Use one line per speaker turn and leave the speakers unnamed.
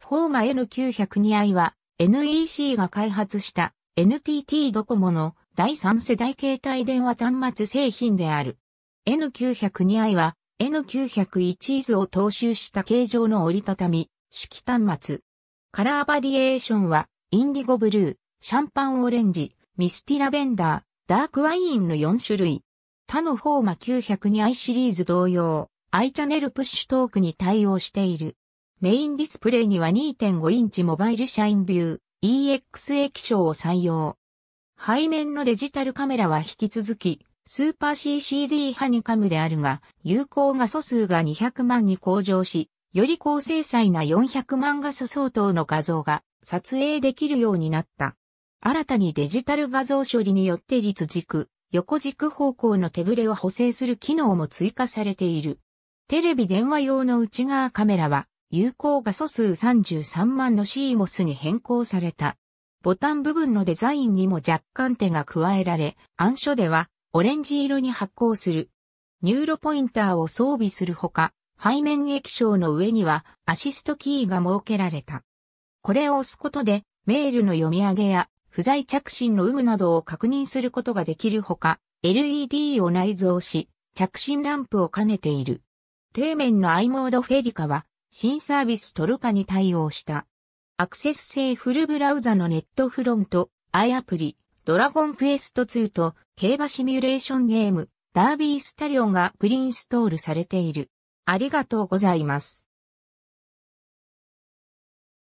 フォーマ N902i は NEC が開発した NTT ドコモの第三世代携帯電話端末製品である。N902i は N901 図を踏襲した形状の折りたたみ式端末。カラーバリエーションはインディゴブルー、シャンパンオレンジ、ミスティラベンダー、ダークワインの4種類。他のフォーマ 902i シリーズ同様、i チャンネルプッシュトークに対応している。メインディスプレイには2.5インチモバイルシャインビュー EX 液晶を採用。背面のデジタルカメラは引き続き、スーパー CCD ハニカムであるが、有効画素数が200万に向上し、より高精細な400万画素相当の画像が撮影できるようになった。新たにデジタル画像処理によって立軸、横軸方向の手ブレを補正する機能も追加されている。テレビ電話用の内側カメラは有効画素数33万の CMOS に変更された。ボタン部分のデザインにも若干手が加えられ、暗所ではオレンジ色に発光する。ニューロポインターを装備するほか、背面液晶の上にはアシストキーが設けられた。これを押すことでメールの読み上げや不在着信の有無などを確認することができるほか、LED を内蔵し、着信ランプを兼ねている。底面の i モードフェリカは新サービストルカに対応した。アクセス性フルブラウザのネットフロント、アイアプリ、ドラゴンクエスト2と競馬シミュレーションゲーム、ダービースタリオンがプリインストールされている。ありがとうございます。